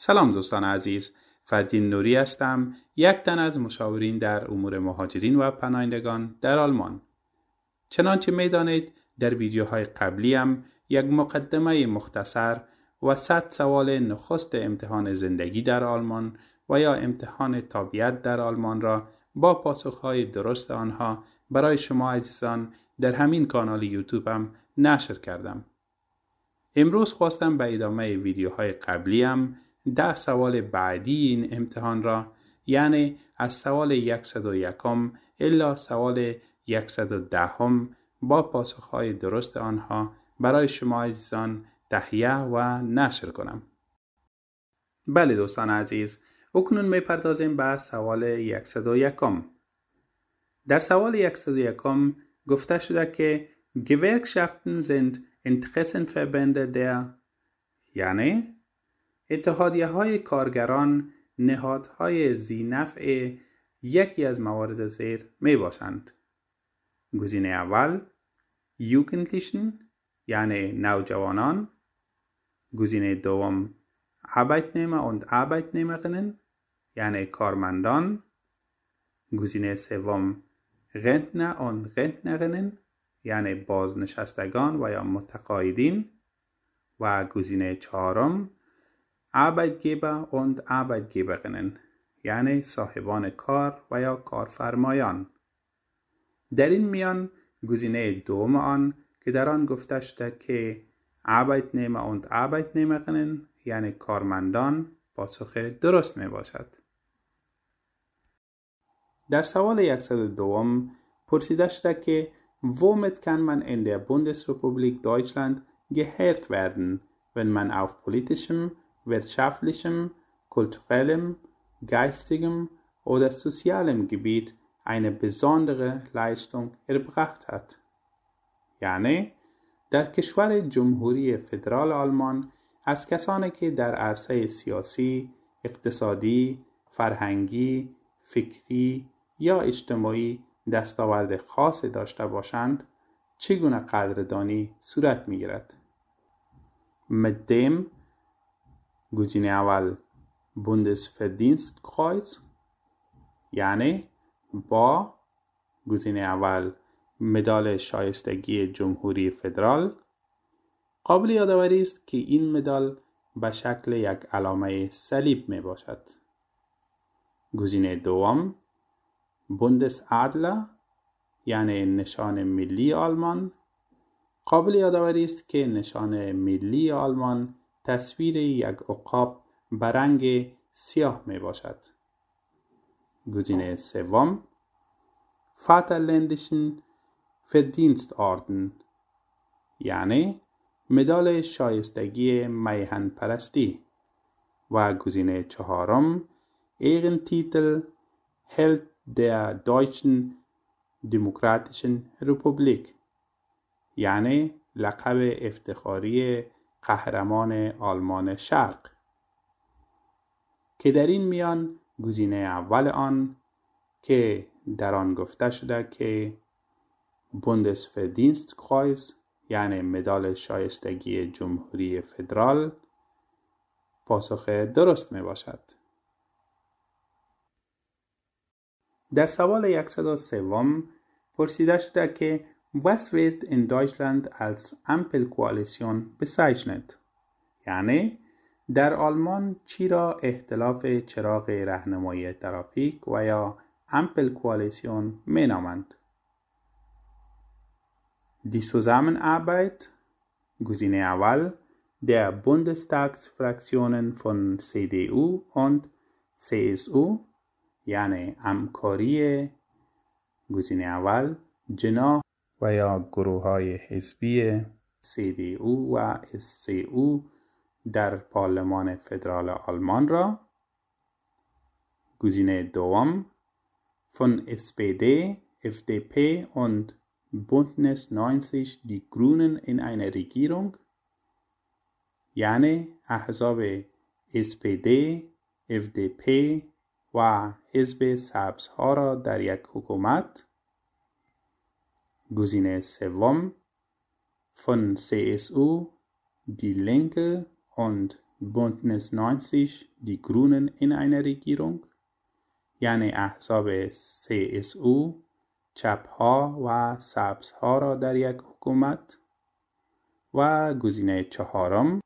سلام دوستان عزیز فردین نوری هستم یک تن از مشاورین در امور مهاجرین و پناهندگان در آلمان چنانچه میدانید در ویدیوهای قبلی هم یک مقدمه مختصر و صد سوال نخست امتحان زندگی در آلمان و یا امتحان تابیت در آلمان را با پاسخهای درست آنها برای شما عزیزان در همین کانال یوتیوبم نشر کردم. امروز خواستم به ادامه ویدیوهای قبلیم ده سوال بعدی این امتحان را یعنی از سوال 101 الا سوال 110 با پاسخهای درست آنها برای شما عزیزان تهیه و نشر کنم. بله دوستان عزیز، اکنون پردازیم به سوال 101. در سوال 101 گفته شده که زند sind Interessenverbände در یعنی اتحادیه های کارگران نهادهای زینفع یکی از موارد زیر می باشند. گزینه اول یوکنتلیشن یعنی نوجوانان گزینه دوم و und Arbeitnehmerinnen یعنی کارمندان گزینه سوم رنتنر و رنتنرینن یعنی بازنشستگان و یا متقاعدین و گزینه چهارم Arbeitgeber und Arbeitgeberinnen یعنی صاحبان کار و یا کارفرمایان در این میان گزینه دوم آن که در آن گفته شده که arbeitnehmer und arbeitnehmerinnen یعنی کارمندان پاسخ درست می باشد. در سوال 102 پرسیده شده که womit kann man in der Bundesrepublik Deutschland gehört werden, wenn man auf politischem wirtschaftlichem, kulturellem, geistigem oder sozialem Gebiet eine besondere Leistung erbracht hat. یعنی در کشور جمهوری فدرال آلمان از کسانی که در عرصه سیاسی، اقتصادی، فرهنگی، فکری یا اجتماعی دستاورد خاصی داشته باشند چگونه قدردانی صورت میگیرد. Mit گزینه Bundesverdienstkreuz یعنی با گزینه اول مدال شایستگی جمهوری فدرال قابل یادآوری است که این مدال به شکل یک علامه صلیب می باشد گزینه دوم بوندس ادلا یعنی نشان ملی آلمان قابل یادآوری است که نشان ملی آلمان تصویر یک عقاب به رنگ سیاه می باشد گزینه سوم فردینست آردن یعنی مدال شایستگی میهن پرستی و گزینه چهارم تیتل هلت در دویچن دموکراتیشن رپوبلیک یعنی لقب افتخاری قهرمان آلمان شرق که در این میان گزینه اول آن که در آن گفته شده که بوندس فدینست یعنی مدال شایستگی جمهوری فدرال پاسخ درست می باشد. در سوال 103 پرسیده شده که was wird in Deutschland als Ampelkoalition bezeichnet. یعنی در آلمان چی را اختلاف چراغ رهنمایی ترافیک و یا امپل کوالیسیون می نامند. دی اول بوندستاکس Zusammenarbeit فون سی دی او von سی und او یعنی امکاری گزینه اول جناح و یا گروه های حزبی CDU و SCU در پارلمان فدرال آلمان را گزینه دوم von SPD, FDP und Bündnis 90 die Grünen in einer Regierung یعنی احزاب SPD, FDP و حزب سبزها را در یک حکومت گزینه سوم von CSU, die Linke und Bündnis 90, die Grünen in einer Regierung, یعنی احزاب CSU چپها و سبزها را در یک حکومت و گزینه چهارم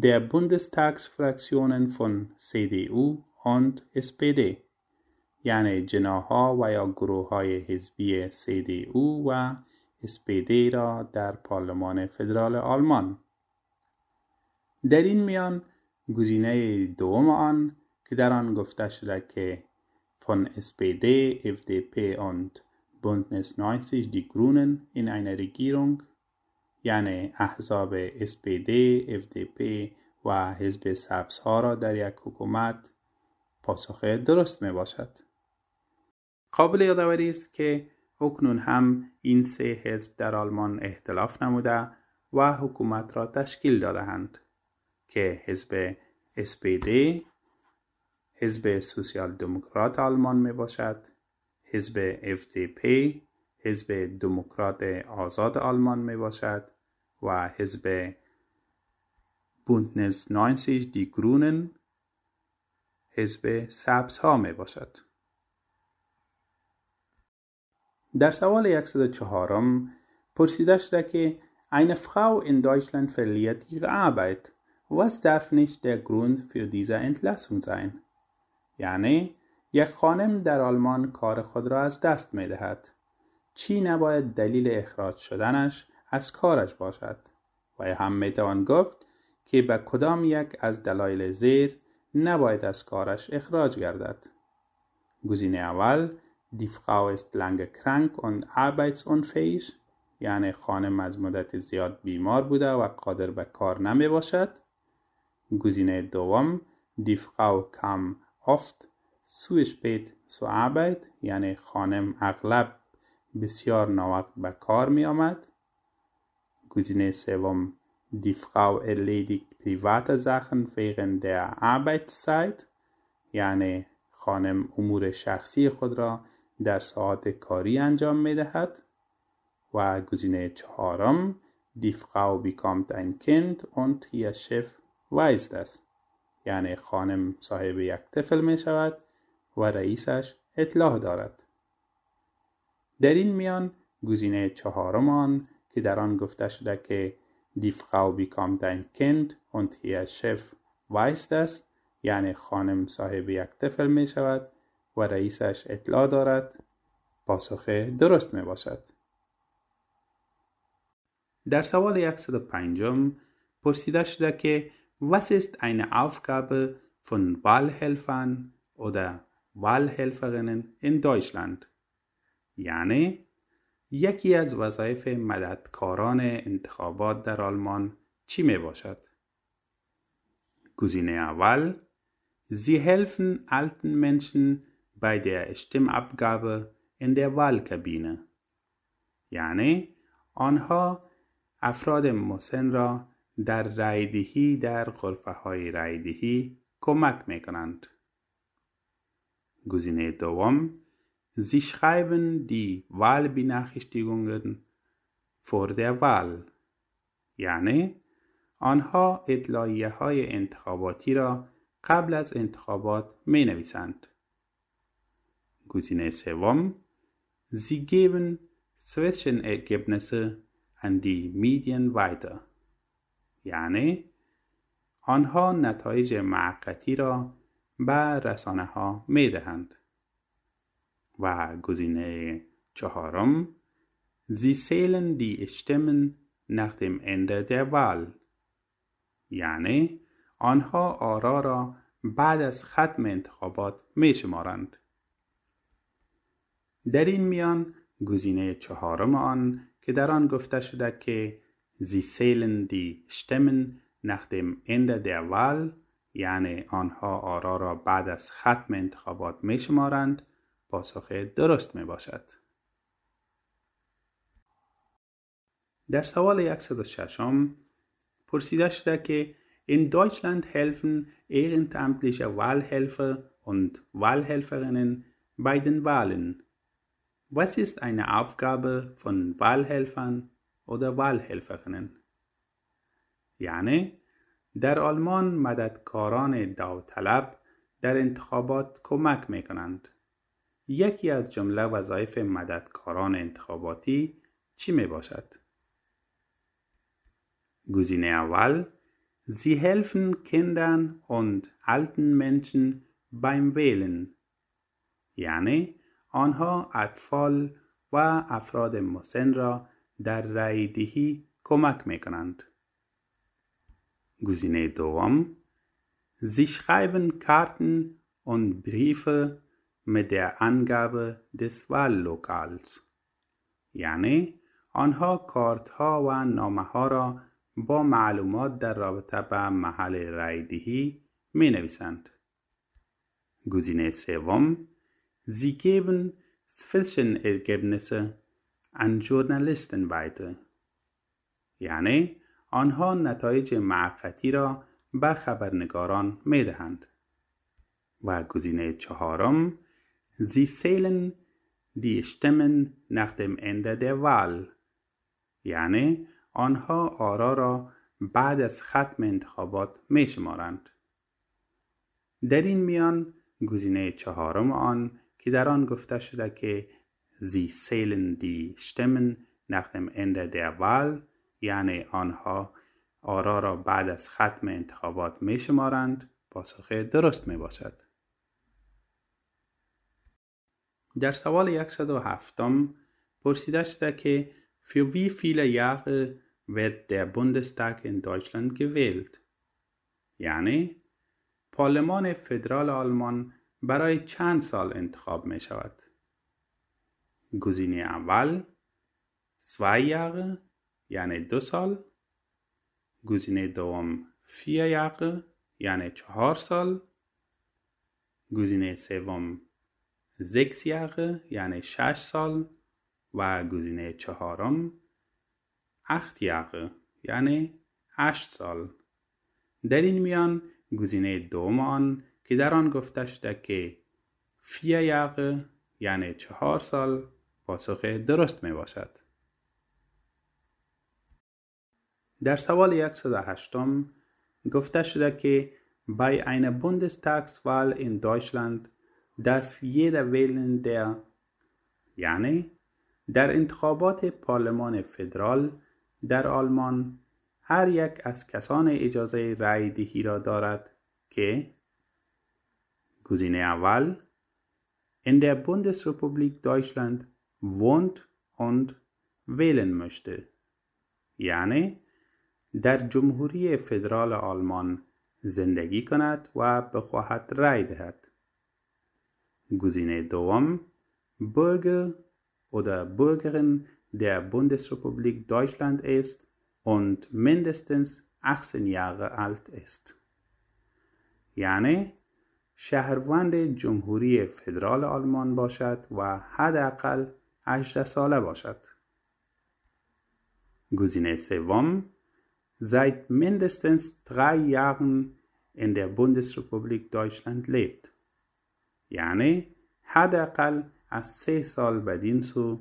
der Bundestagsfraktionen von CDU und SPD یعنی جناها و یا گروه های حزبی او و SPD را در پارلمان فدرال آلمان در این میان گزینه دوم آن که در آن گفته شده که von SPD, FDP und بوندنس 90 دی Grünen این einer ریگیرونگ یعنی احزاب SPD, FDP و حزب سبز ها را در یک حکومت پاسخه درست می باشد. قابل یادآوری است که اکنون هم این سه حزب در آلمان اختلاف نموده و حکومت را تشکیل دادهاند که حزب SPD حزب سوسیال دموکرات آلمان می باشد حزب FDP حزب دموکرات آزاد آلمان می باشد و حزب بوندنس 90 دی گرونن حزب سبز ها می باشد در سوال 104 پرسیده شده که eine Frau in Deutschland verliert ihre Arbeit. Was darf nicht der Grund یعنی یک خانم در آلمان کار خود را از دست می دهد. چی نباید دلیل اخراج شدنش از کارش باشد؟ و هم می توان گفت که به کدام یک از دلایل زیر نباید از کارش اخراج گردد. گزینه اول Die Frau ist و کranک und فیش یعنی خانم از مدت زیاد بیمار بوده و قادر به کار نمی باشد. گزینه دوم دی فراو کم افت سو سو عبید یعنی خانم اغلب بسیار ناوقت به کار می آمد. گزینه سوم دی فراو پریوات زخن فیغن در der سایت یعنی خانم امور شخصی خود را در ساعات کاری انجام می دهد و گزینه چهارم دیفقاو Frau کند. این کیند و است یعنی خانم صاحب یک طفل می شود و رئیسش اطلاع دارد. در این میان گزینه چهارم آن که در آن گفته شده که دیفقاو Frau bekommt این کیند و است یعنی خانم صاحب یک طفل می شود و رئیسش اطلاع دارد پاسخ درست می باشد. در سوال 105 پرسیده شده که was ist eine Aufgabe von Wahlhelfern oder Wahlhelferinnen in Deutschland یعنی یکی از وظایف مددکاران انتخابات در آلمان چی می باشد؟ گزینه اول Sie helfen alten Menschen bei der Stimmabgabe in der Wahlkabine. یعنی آنها افراد مسن را در رایدهی در غرفه های رایدهی کمک می کنند. گزینه دوم Sie schreiben die Wahlbenachrichtigungen فور der Wahl. یعنی آنها اطلاعیه های انتخاباتی را قبل از انتخابات می نویسند. cousinesse Sie geben Zwischenergebnisse an die Medien weiter. یعنی آنها نتایج معقتی را به رسانه ها می دهند. و گزینه چهارم Sie zählen die Stimmen nach dem Ende der Wahl. یعنی آنها آرا را بعد از ختم انتخابات می شمارند. در این میان گزینه چهارم آن که در آن گفته شده که زی سیلن دی شتمن نخدم اند دی اول یعنی آنها آرا را بعد از ختم انتخابات می شمارند پاسخ درست می باشد. در سوال 106 پرسیده شده که این Deutschland هلفن ehrenamtliche Wahlhelfer und Wahlhelferinnen bei بایدن والن Was ist eine Aufgabe von Wahlhelfern oder Wahlhelferinnen؟ یعنی در آلمان مددکاران داوطلب در انتخابات کمک می کنند. یکی از جمله وظایف مددکاران انتخاباتی چی می باشد؟ گزینه اول Sie helfen Kindern und alten Menschen beim Wählen. یعنی آنها اطفال و افراد مسن را در دهی کمک می کنند. گزینه دوم Sie schreiben Karten und Briefe mit der Angabe des یعنی آنها کارت ها و نامه ها را با معلومات در رابطه به محل رایدهی می نویسند. گزینه سوم Sie geben Zwischenergebnisse an Journalisten weiter. یعنی آنها نتایج معرفتی را به خبرنگاران می دهند. و گزینه چهارم Sie zählen die Stimmen nach dem Ende der Wahl. یعنی آنها آرا را بعد از ختم انتخابات می شمارند. در این میان گزینه چهارم آن که در آن گفته شده که زی سیلن دی شتمن نقدم اند در یعنی آنها آرا را بعد از ختم انتخابات می شمارند پاسخ درست می باشد. در سوال 107 پرسیده شده که für وی viele Jahre wird der Bundestag in Deutschland gewählt? یعنی پارلمان فدرال آلمان برای چند سال انتخاب می شود؟ گزینه اول سوی یعنی دو سال گزینه دوم فیایق یعنی چهار سال گزینه سوم زکسیق یعنی شش سال و گزینه چهارم اختیق یعنی هشت سال در این میان گزینه دوم آن که در آن شده که فی یق یعنی چهار سال پاسخ درست می باشد. در سوال 108 گفته شده که bei einer Bundestagswahl in Deutschland darf jeder wählen, der یعنی در انتخابات پارلمان فدرال در آلمان هر یک از کسان اجازه رأی دهی را دارد که cousineau Aval in der Bundesrepublik Deutschland wohnt und wählen möchte. یعنی در جمهوری فدرال آلمان زندگی کند و بخواهد رای دهد. گزینه دوم Bürger oder Bürgerin der Bundesrepublik Deutschland ist und mindestens 18 Jahre alt ist. یعنی شهروند جمهوری فدرال آلمان باشد و حداقل 18 ساله باشد. گزینه سوم seit mindestens drei Jahren in der Bundesrepublik Deutschland lebt. یعنی حداقل از سه سال بدین سو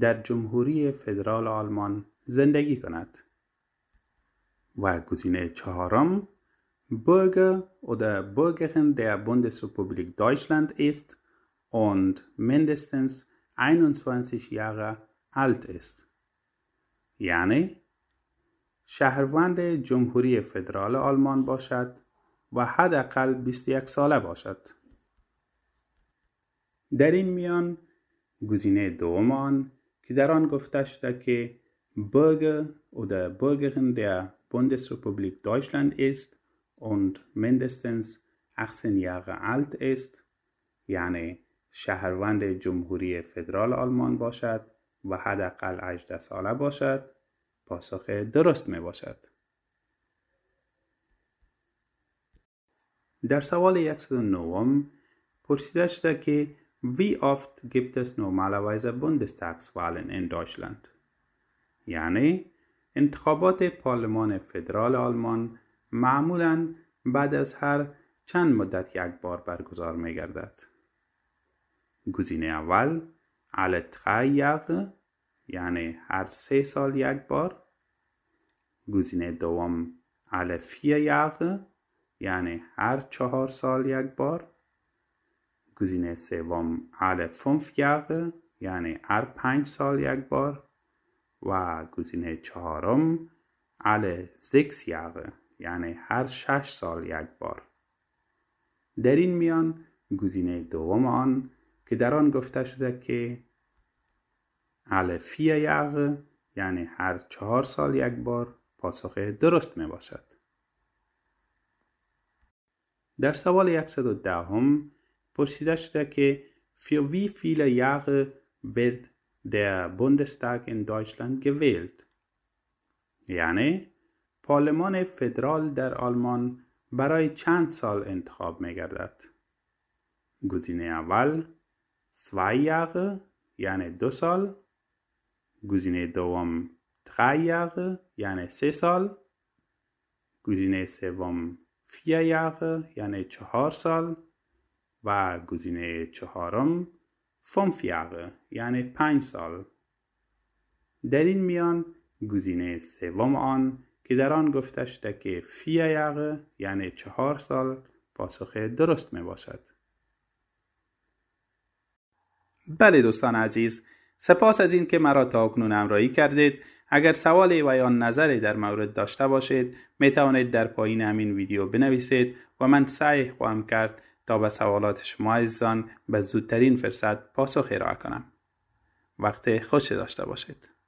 در جمهوری فدرال آلمان زندگی کند. و گزینه چهارم Bürger oder Bürgerin der Bundesrepublik Deutschland ist und mindestens 21 Jahre alt ist. یعنی شهروند جمهوری فدرال آلمان باشد و حداقل 21 ساله باشد. در این میان گزینه دوم آن که در آن گفته شده که برگر oder bürgerin der Bundesrepublik Deutschland ist und mindestens 18 Jahre alt ist یعنی شهروند جمهوری فدرال آلمان باشد و حداقل 18 ساله باشد پاسخ درست می باشد. در سوال 109 پرسیده شده که Wie oft gibt es بوندستاگس Bundestagswahlen in Deutschland? یعنی انتخابات پارلمان فدرال آلمان معمولا بعد از هر چند مدت یک بار برگزار می‌گردد گزینه اول علی 3 Jahre یعنی هر سه سال یک بار گزینه دوم علی 4 Jahre یعنی هر چهار سال یک بار گزینه سوم علی 5 Jahre یعنی هر 5 سال یک بار و گزینه چهارم علی 6 Jahre یعنی هر شش سال یک بار در این میان گزینه دوم آن که در آن گفته شده که الفی یغ یعنی هر چهار سال یک بار پاسخ درست می باشد. در سوال 110 دهم، پرسیده شده که فیوی wie viele Jahre wird der Bundestag in Deutschland gewählt? یعنی پارلمان فدرال در آلمان برای چند سال انتخاب می گردد؟ گزینه اول zwei یعنی دو سال گزینه دوم drei یعنی سه سال گزینه سوم فی یعنی چهار سال و گزینه چهارم fünf یعنی پنج سال در این میان گزینه سوم آن که در آن گفتش که فی یعنی چهار سال پاسخ درست می باشد. بله دوستان عزیز سپاس از این که مرا تا اکنون همراهی کردید اگر سوالی و یا نظری در مورد داشته باشید می توانید در پایین همین ویدیو بنویسید و من سعی خواهم کرد تا به سوالات شما عزیزان به زودترین فرصت پاسخ ارائه کنم وقت خوش داشته باشید